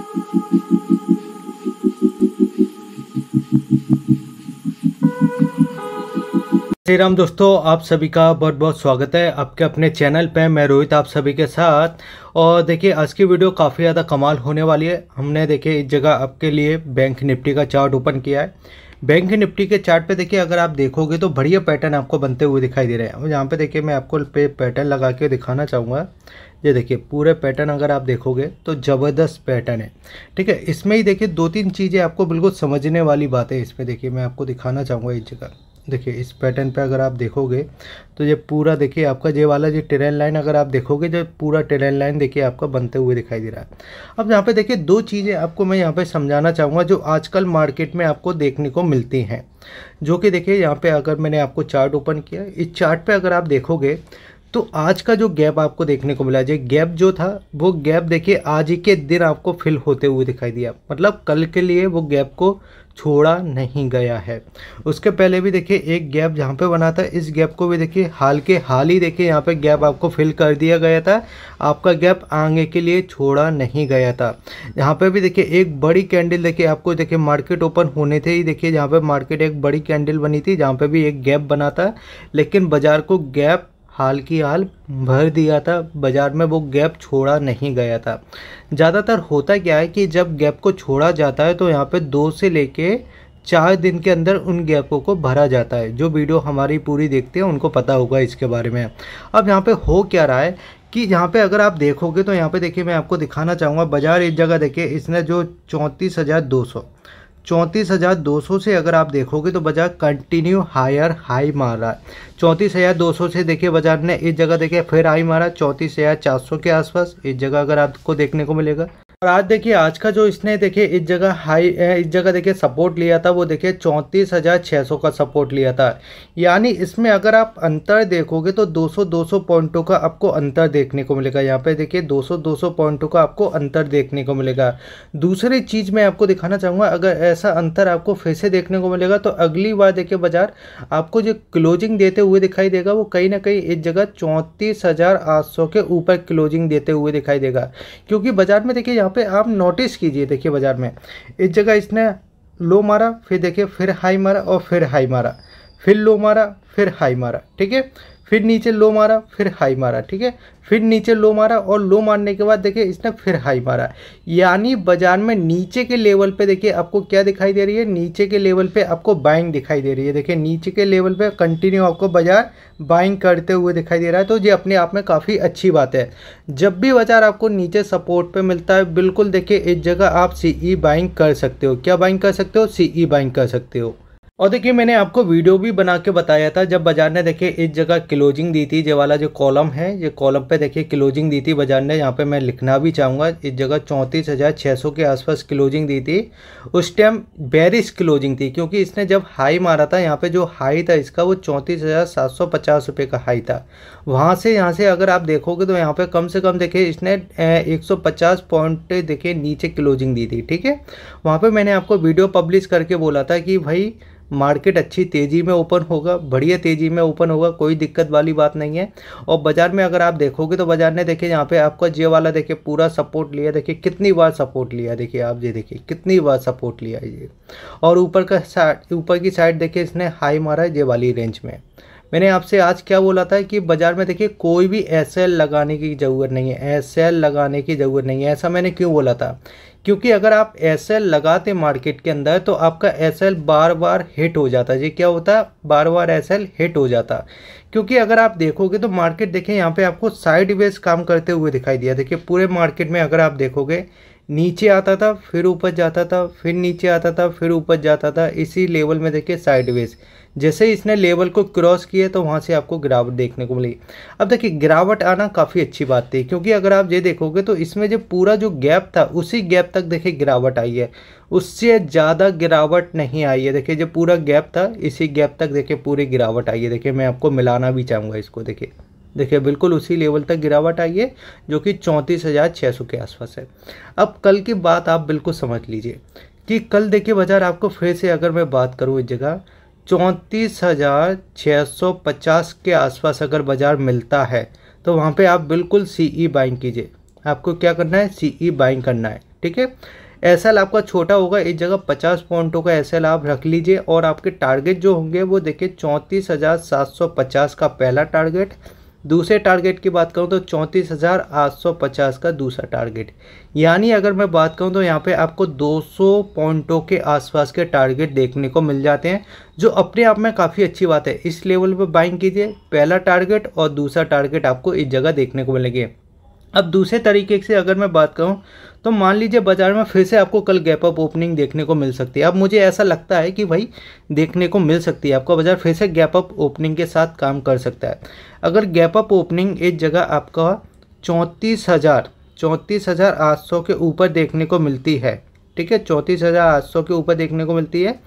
श्री राम दोस्तों आप सभी का बहुत बहुत स्वागत है आपके अपने चैनल पे मैं रोहित आप सभी के साथ और देखिए आज की वीडियो काफ़ी ज़्यादा कमाल होने वाली है हमने देखिए इस जगह आपके लिए बैंक निफ्टी का चार्ट ओपन किया है बैंक के निफ्टी के चार्ट पे देखिए अगर आप देखोगे तो बढ़िया पैटर्न आपको बनते हुए दिखाई दे रहे हैं यहाँ पे देखिए मैं आपको पे पैटर्न लगा के दिखाना चाहूँगा ये देखिए पूरे पैटर्न अगर आप देखोगे तो ज़बरदस्त पैटर्न है ठीक है इसमें ही देखिए दो तीन चीज़ें आपको बिल्कुल समझने वाली बात है इसमें देखिए मैं आपको दिखाना चाहूँगा इस जगह देखिए इस पैटर्न पे अगर आप देखोगे तो ये पूरा देखिए आपका ये वाला जो ट्रेन लाइन अगर आप देखोगे जो पूरा ट्रेन लाइन देखिए आपका बनते हुए दिखाई दे रहा है अब यहाँ पे देखिए दो चीज़ें आपको मैं यहाँ पे समझाना चाहूँगा जो आजकल मार्केट में आपको देखने को मिलती हैं जो कि देखिए यहाँ पर अगर मैंने आपको चार्ट ओपन किया इस चार्ट पर अगर आप देखोगे तो आज का जो गैप आपको देखने को मिला जो गैप जो था वो गैप देखिए आज ही के दिन आपको फिल होते हुए दिखाई दिया मतलब कल के लिए वो गैप को छोड़ा नहीं गया है उसके पहले भी देखिए एक गैप जहाँ पे बना था इस गैप को भी देखिए हाल के हाल ही देखिए यहाँ पे गैप आपको फिल कर दिया गया था आपका गैप आगे के लिए छोड़ा नहीं गया था यहाँ पे भी देखिए एक बड़ी कैंडल देखिए आपको देखिए मार्केट ओपन होने थे ही देखिए जहाँ पे मार्केट एक बड़ी कैंडल बनी थी जहाँ पर भी एक गैप बना था लेकिन बाजार को गैप हाल की हाल भर दिया था बाज़ार में वो गैप छोड़ा नहीं गया था ज़्यादातर होता क्या है कि जब गैप को छोड़ा जाता है तो यहाँ पे दो से लेके चार दिन के अंदर उन गैपों को भरा जाता है जो वीडियो हमारी पूरी देखते हैं उनको पता होगा इसके बारे में अब यहाँ पे हो क्या रहा है कि यहाँ पे अगर आप देखोगे तो यहाँ पे देखिए मैं आपको दिखाना चाहूँगा बाज़ार एक जगह देखिए इसने जो चौंतीस हज़ार दो सौ चौंतीस हज़ार दो सौ से अगर आप देखोगे तो बाज़ार कंटिन्यू हायर हाई मार रहा है चौंतीस हज़ार दो सौ से देखिए बाज़ार ने इस जगह देखिए फिर हाई मारा चौंतीस हज़ार चार सौ के आसपास इस जगह अगर आपको देखने को मिलेगा और आज देखिए आज का जो इसने देखिए इस जगह हाई इस जगह देखिए सपोर्ट लिया था वो देखिए चौंतीस हज़ार छः सौ का सपोर्ट लिया था यानी इसमें अगर आप अंतर देखोगे तो 200 200 पॉइंटों का आपको अंतर देखने को मिलेगा यहाँ पे देखिए 200 200 पॉइंटों का आपको अंतर देखने को मिलेगा दूसरी चीज़ मैं आपको दिखाना चाहूँगा अगर ऐसा अंतर आपको फिर से देखने को मिलेगा तो अगली बार देखिए बाजार आपको जो क्लोजिंग देते हुए दिखाई देगा वो कहीं ना कहीं इस जगह चौंतीस के ऊपर क्लोजिंग देते हुए दिखाई देगा क्योंकि बाजार में देखिए यहाँ यहाँ पे आप नोटिस कीजिए देखिए बाज़ार में इस जगह इसने लो मारा फिर देखिए फिर हाई मारा और फिर हाई मारा फिर लो मारा फिर हाई मारा ठीक है फिर नीचे लो मारा फिर हाई मारा ठीक है फिर नीचे लो मारा और लो मारने के बाद देखिए इसने फिर हाई मारा यानी बाजार में नीचे के लेवल पे देखिए आपको क्या दिखाई दे रही है नीचे के लेवल पे आपको बाइंग दिखाई दे रही है देखिए नीचे के लेवल पे कंटिन्यू आपको बाजार बाइंग करते हुए दिखाई दे रहा है तो ये अपने आप में काफ़ी अच्छी बात है जब भी बाजार आपको नीचे सपोर्ट पर मिलता है बिल्कुल देखिए इस जगह आप सी बाइंग e कर सकते हो क्या बाइंग कर सकते हो सी बाइंग e कर सकते हो और देखिए मैंने आपको वीडियो भी बना के बताया था जब बाजार ने देखिए इस जगह क्लोजिंग दी थी ये वाला जो कॉलम है ये कॉलम पे देखिए क्लोजिंग दी थी बाजार ने यहाँ पे मैं लिखना भी चाहूँगा इस जगह चौंतीस हज़ार छः सौ के आसपास क्लोजिंग दी थी उस टाइम बेरिस क्लोजिंग थी क्योंकि इसने जब हाई मारा था यहाँ पर जो हाई था इसका वो चौंतीस हज़ार सात सौ पचास रुपये का हाई था वहाँ से यहाँ से अगर आप देखोगे तो यहाँ पे कम से कम देखिए इसने 150 पॉइंट देखिए नीचे क्लोजिंग दी थी ठीक है वहाँ पे मैंने आपको वीडियो पब्लिश करके बोला था कि भाई मार्केट अच्छी तेज़ी में ओपन होगा बढ़िया तेज़ी में ओपन होगा कोई दिक्कत वाली बात नहीं है और बाज़ार में अगर आप देखोगे तो बाज़ार ने देखिए यहाँ पे आपका जे वाला देखिए पूरा सपोर्ट लिया देखिए कितनी बार सपोर्ट लिया देखिए आप ये देखिए कितनी बार सपोर्ट लिया ये और ऊपर का ऊपर की साइड देखिए इसने हाई मारा है जे वाली रेंज में मैंने आपसे आज क्या बोला था कि बाज़ार में देखिए कोई भी एस लगाने की ज़रूरत नहीं है एस लगाने की ज़रूरत नहीं है ऐसा मैंने क्यों बोला था क्योंकि अगर आप एस लगाते मार्केट के अंदर तो आपका एस बार बार हिट हो जाता है ये क्या होता है बार बार एस हिट हो जाता क्योंकि अगर आप देखोगे तो मार्केट देखें यहाँ पे आपको साइड काम करते हुए दिखाई दिया देखिए पूरे मार्केट में अगर आप देखोगे नीचे आता था फिर ऊपर जाता था फिर नीचे आता था फिर ऊपर जाता था इसी लेवल में देखिए साइडवेज जैसे इसने लेवल को क्रॉस किया तो वहाँ से आपको गिरावट देखने को मिली अब देखिए गिरावट आना काफ़ी अच्छी बात थी क्योंकि अगर आप ये देखोगे तो इसमें जो पूरा जो गैप था उसी गैप तक देखिए गिरावट आई है उससे ज़्यादा गिरावट नहीं आई है देखिए जो पूरा गैप था इसी गैप तक देखिए पूरी गिरावट आई है देखिए मैं आपको मिलाना भी चाहूँगा इसको देखिए देखिए बिल्कुल उसी लेवल तक गिरावट आई है जो कि चौंतीस हज़ार छः सौ के आसपास है अब कल की बात आप बिल्कुल समझ लीजिए कि कल देखिए बाज़ार आपको फिर से अगर मैं बात करूँ इस जगह चौंतीस हज़ार छः सौ पचास के आसपास अगर बाज़ार मिलता है तो वहाँ पे आप बिल्कुल सी ई बाइंग कीजिए आपको क्या करना है सी ई बाइंग करना है ठीक है एस एल आपका छोटा होगा इस जगह पचास पॉइंटों का एस एल आप रख लीजिए और आपके टारगेट जो होंगे वो देखिए चौंतीस हज़ार सात सौ पचास का पहला टारगेट दूसरे टारगेट की बात करूँ तो चौंतीस हज़ार आठ सौ पचास का दूसरा टारगेट यानी अगर मैं बात करूँ तो यहाँ पे आपको 200 पॉइंटों के आसपास के टारगेट देखने को मिल जाते हैं जो अपने आप में काफ़ी अच्छी बात है इस लेवल पर बाइंग कीजिए पहला टारगेट और दूसरा टारगेट आपको इस जगह देखने को मिलेंगे अब दूसरे तरीके से अगर मैं बात करूं तो मान लीजिए बाज़ार में फिर से आपको कल गैप अप ओपनिंग देखने को मिल सकती है अब मुझे ऐसा लगता है कि भाई देखने को मिल सकती है आपका बाज़ार फिर से गैप अप ओपनिंग के साथ काम कर सकता है अगर गैप अप ओपनिंग एक जगह आपका चौंतीस हज़ार चौंतीस हज़ार आठ सौ के ऊपर देखने को मिलती है ठीक है चौंतीस हज़ार आठ सौ के ऊपर देखने को मिलती है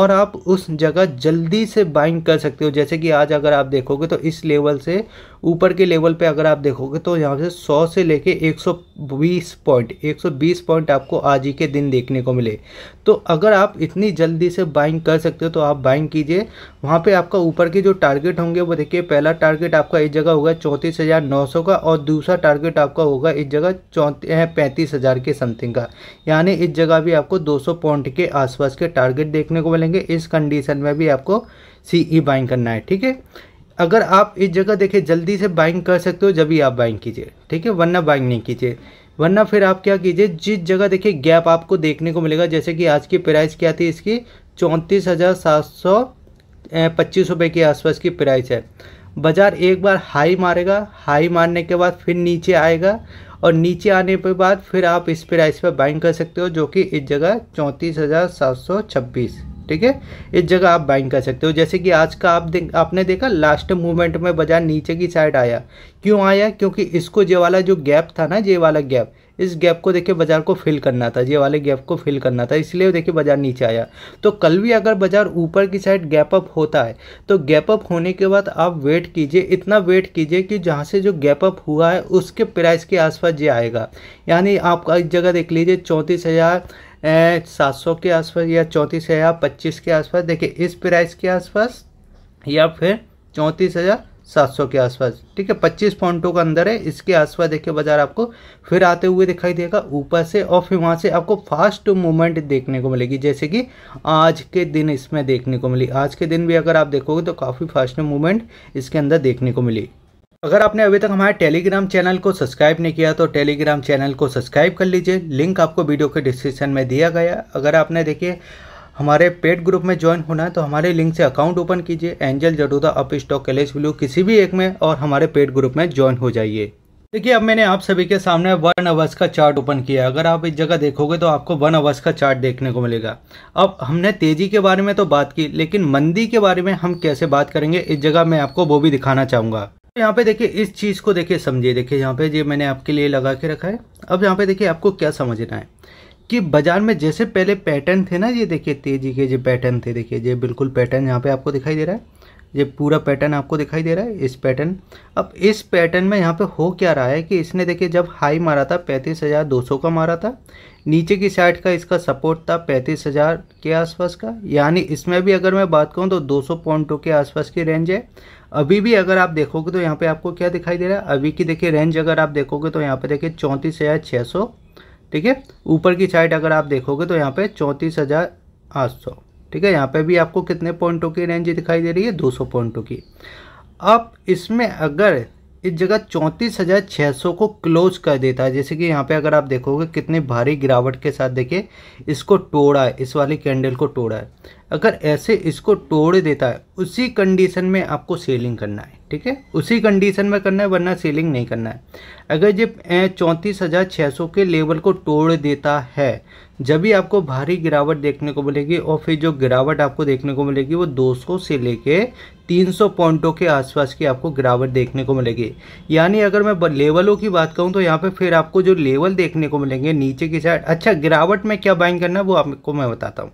और आप उस जगह जल्दी से बाइंग कर सकते हो जैसे कि आज अगर आप देखोगे तो इस लेवल से ऊपर के लेवल पे अगर आप देखोगे तो यहाँ से 100 से लेके 120 पॉइंट 120 पॉइंट आपको आज ही के दिन देखने को मिले तो अगर आप इतनी जल्दी से बाइंग कर सकते हो तो आप बाइंग कीजिए वहाँ पे आपका ऊपर के जो टारगेट होंगे वो देखिए पहला टारगेट आपका इस जगह होगा चौंतीस हज़ार नौ सौ का और दूसरा टारगेट आपका होगा इस जगह चौंतीस पैंतीस हज़ार के समथिंग का यानी इस जगह भी आपको 200 पॉइंट के आसपास के टारगेट देखने को मिलेंगे इस कंडीशन में भी आपको सीई बाइंग e करना है ठीक है अगर आप इस जगह देखें जल्दी से बाइंग कर सकते हो जब भी आप बाइंग कीजिए ठीक है वरना बाइंग नहीं कीजिए वरना फिर आप क्या कीजिए जिस जगह देखिए गैप आपको देखने को मिलेगा जैसे कि आज की प्राइस क्या थी इसकी चौंतीस हज़ार सात सौ पच्चीस रुपये के आसपास की प्राइस है बाज़ार एक बार हाई मारेगा हाई मारने के बाद फिर नीचे आएगा और नीचे आने के बाद फिर आप इस प्राइस पर बाइंग कर सकते हो जो कि इस जगह चौंतीस हज़ार सात सौ छब्बीस ठीक है इस जगह आप बाइंग कर सकते हो जैसे कि आज का आप देख आपने देखा लास्ट मूवमेंट में बाजार नीचे की साइड आया क्यों आया क्योंकि इसको जे वाला जो गैप था ना ये वाला गैप इस गैप को देखिए बाजार को फिल करना था ये वाले गैप को फिल करना था इसलिए देखिए बाजार नीचे आया तो कल भी अगर बाजार ऊपर की साइड गैप अप होता है तो गैप अप होने के बाद आप वेट कीजिए इतना वेट कीजिए कि जहाँ से जो गैप अप हुआ है उसके प्राइस के आसपास ये आएगा यानी आपका एक जगह देख लीजिए चौंतीस हज़ार सात सौ के आसपास या चौंतीस हज़ार पच्चीस के आसपास देखिए इस प्राइस के आसपास या फिर चौंतीस हज़ार सात सौ के आसपास ठीक है पच्चीस पॉइंटों का अंदर है इसके आसपास देखिए बाजार आपको फिर आते हुए दिखाई देगा ऊपर से और फिर वहाँ से आपको फास्ट मूवमेंट देखने को मिलेगी जैसे कि आज के दिन इसमें देखने को मिली आज के दिन भी अगर आप देखोगे तो काफ़ी फास्ट मूवमेंट इसके अंदर देखने को मिली अगर आपने अभी तक हमारे टेलीग्राम चैनल को सब्सक्राइब नहीं किया तो टेलीग्राम चैनल को सब्सक्राइब कर लीजिए लिंक आपको वीडियो के डिस्क्रिप्शन में दिया गया अगर आपने देखिए हमारे पेड ग्रुप में ज्वाइन होना है तो हमारे लिंक से अकाउंट ओपन कीजिए एंजल जडूदा अप स्टॉक कैलेज ब्लू किसी भी एक में और हमारे पेड ग्रुप में ज्वाइन हो जाइए देखिए अब मैंने आप सभी के सामने वन अवर्स का चार्ट ओपन किया अगर आप इस जगह देखोगे तो आपको वन अवर्स का चार्ट देखने को मिलेगा अब हमने तेज़ी के बारे में तो बात की लेकिन मंदी के बारे में हम कैसे बात करेंगे इस जगह मैं आपको वो भी दिखाना चाहूँगा यहाँ पे देखिए इस चीज़ को देखिए समझिए देखिए यहाँ पे ये मैंने आपके लिए लगा के रखा है अब यहाँ पे देखिए आपको क्या समझना है कि बाजार में जैसे पहले पैटर्न थे ना ये देखिए तेजी के जो पैटर्न थे देखिए ये बिल्कुल पैटर्न यहाँ पे आपको दिखाई दे रहा है ये पूरा पैटर्न आपको दिखाई दे रहा है इस पैटर्न अब इस पैटर्न में यहाँ पे हो क्या रहा है कि इसने देखिए जब हाई मारा था पैंतीस हज़ार दो सौ का मारा था नीचे की साइड का इसका सपोर्ट था पैंतीस हज़ार के आसपास का यानी इसमें भी अगर मैं बात कहूँ तो दो सौ पॉइंटों के आसपास की रेंज है अभी भी अगर आप देखोगे तो यहाँ पे आपको क्या दिखाई दे रहा है अभी की देखिए रेंज अगर आप देखोगे तो यहाँ पे देखिए चौंतीस हज़ार छः सौ ठीक है ऊपर की साइड अगर आप देखोगे तो यहाँ पे चौंतीस हज़ार आठ सौ ठीक है यहाँ पे भी आपको कितने पॉइंटों की रेंज दिखाई दे रही है दो सौ पॉइंटों की अब इसमें अगर इस जगह चौंतीस हज़ार छः सौ को क्लोज कर देता है जैसे कि यहाँ पे अगर आप देखोगे कितनी भारी गिरावट के साथ देखिए इसको तोड़ा है इस वाली कैंडल को तोड़ा है अगर ऐसे इसको तोड़ देता है उसी कंडीशन में आपको सेलिंग करना है ठीक है उसी कंडीशन में करना है वरना सेलिंग नहीं करना है अगर जब चौंतीस हज़ार छः सौ के लेवल को तोड़ देता है जब भी आपको भारी गिरावट देखने को मिलेगी और फिर जो गिरावट आपको देखने को मिलेगी वो 200 से लेके 300 पॉइंटों के आसपास की आपको गिरावट देखने को मिलेगी यानी अगर मैं लेवलों की बात करूं तो यहाँ पे फिर आपको जो लेवल देखने को मिलेंगे नीचे की साइड अच्छा गिरावट में क्या बाइंग करना है वो आपको मैं बताता हूँ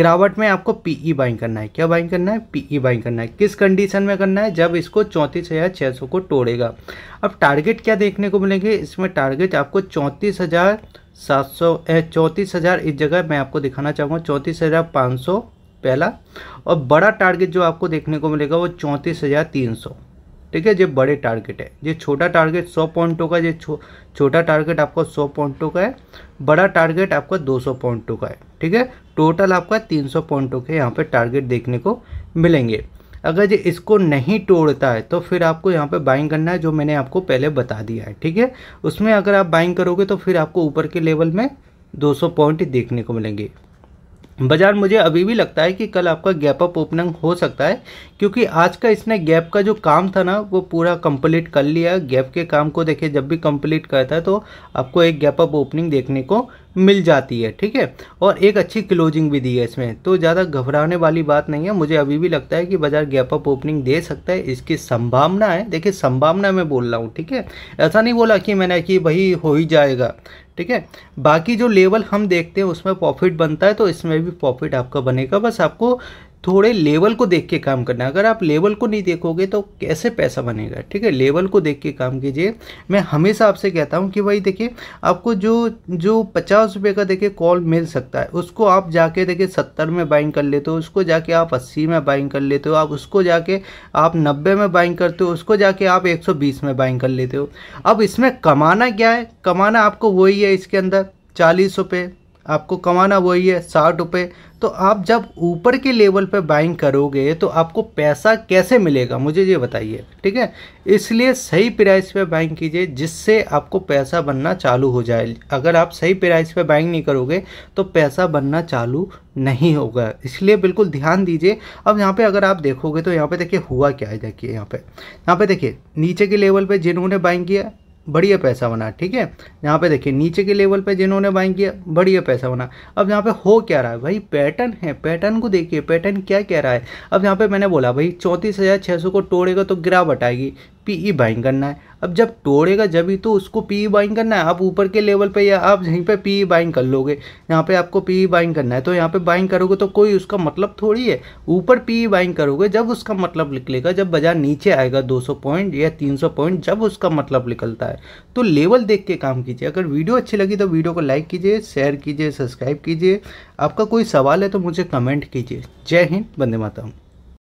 गिरावट में आपको पीई बाइंग e करना है क्या बाइंग करना है पीई बाइंग e करना है किस कंडीशन में करना है जब इसको चौंतीस हज़ार छः सौ को तोड़ेगा अब टारगेट क्या देखने को मिलेंगे इसमें टारगेट आपको चौंतीस हज़ार सात सौ चौंतीस हज़ार इस जगह मैं आपको दिखाना चाहूँगा चौंतीस हज़ार पाँच सौ पहला और बड़ा टारगेट जो आपको देखने को मिलेगा वो चौंतीस हज़ार तीन सौ ठीक है ये बड़े टारगेट है ये छोटा टारगेट सौ पॉइंटों का ये छो, छोटा टारगेट आपका सौ पॉइंटों का है बड़ा टारगेट आपका दो सौ पॉइंटों का है ठीक है टोटल आपका तीन सौ पॉइंटों के यहाँ पर टारगेट देखने को मिलेंगे अगर ये इसको नहीं तोड़ता है तो फिर आपको यहाँ पे बाइंग करना है जो मैंने आपको पहले बता दिया है ठीक है उसमें अगर आप बाइंग करोगे तो फिर आपको ऊपर के लेवल में 200 पॉइंट देखने को मिलेंगे बाजार मुझे अभी भी लगता है कि कल आपका गैप अप ओपनिंग हो सकता है क्योंकि आज का इसने गैप का जो काम था ना वो पूरा कंप्लीट कर लिया गैप के काम को देखिए जब भी कंप्लीट करता है तो आपको एक गैप अप ओपनिंग देखने को मिल जाती है ठीक है और एक अच्छी क्लोजिंग भी दी है इसमें तो ज़्यादा घबराने वाली बात नहीं है मुझे अभी भी लगता है कि बाज़ार गैप अप ओपनिंग दे सकता है इसकी संभावना है देखिए संभावना मैं बोल रहा हूँ ठीक है ऐसा नहीं बोला कि मैंने कि भाई हो ही जाएगा ठीक है बाकी जो लेवल हम देखते हैं उसमें प्रॉफिट बनता है तो इसमें भी प्रॉफिट आपका बनेगा बस आपको थोड़े लेवल को देख के काम करना अगर आप लेवल को नहीं देखोगे तो कैसे पैसा बनेगा ठीक है लेवल को देख के काम कीजिए मैं हमेशा आपसे कहता हूँ कि भाई देखिए आपको जो जो पचास रुपये का देखिए कॉल मिल सकता है उसको आप जाके देखिए सत्तर में बाइंग कर लेते हो उसको जाके आप अस्सी में बाइंग कर लेते हो आप उसको जाके आप नब्बे में बाइंग करते हो उसको जाके आप एक में बाइंग कर लेते हो अब इसमें कमाना क्या है कमाना आपको वही है इसके अंदर चालीस रुपये आपको कमाना वही है साठ रुपये तो आप जब ऊपर के लेवल पे बाइंग करोगे तो आपको पैसा कैसे मिलेगा मुझे ये बताइए ठीक है इसलिए सही प्राइस पे बाइंग कीजिए जिससे आपको पैसा बनना चालू हो जाए अगर आप सही प्राइस पे बाइंग नहीं करोगे तो पैसा बनना चालू नहीं होगा इसलिए बिल्कुल ध्यान दीजिए अब यहाँ पे अगर आप देखोगे तो यहाँ पे देखिए हुआ क्या है देखिए यहाँ पे यहाँ पे देखिए नीचे के लेवल पे जिन्होंने बाइंग किया बढ़िया पैसा बना ठीक है यहाँ पे देखिए नीचे के लेवल पे जिन्होंने बाइंग किया बढ़िया पैसा बना अब यहाँ पे हो क्या रहा है भाई पैटर्न है पैटर्न को देखिए पैटर्न क्या कह रहा है अब यहाँ पे मैंने बोला भाई चौंतीस हज़ार छः सौ को तोड़ेगा तो गिरावट आएगी पी ई बाइंग करना है अब जब तोड़ेगा जब ही तो उसको पी ई बाइंग करना है आप ऊपर के लेवल पे या आप यहीं पे पी ई बाइंग कर लोगे यहाँ पे आपको पी ई बाइंग करना है तो यहाँ पे बाइंग करोगे तो कोई उसका मतलब थोड़ी है ऊपर पी ई बाइंग करोगे जब उसका मतलब निकलेगा जब बाजार नीचे आएगा 200 पॉइंट या 300 पॉइंट जब उसका मतलब निकलता है तो लेवल देख के काम कीजिए अगर वीडियो अच्छी लगी तो वीडियो को लाइक कीजिए शेयर कीजिए सब्सक्राइब कीजिए आपका कोई सवाल है तो मुझे कमेंट कीजिए जय हिंद बंदे माता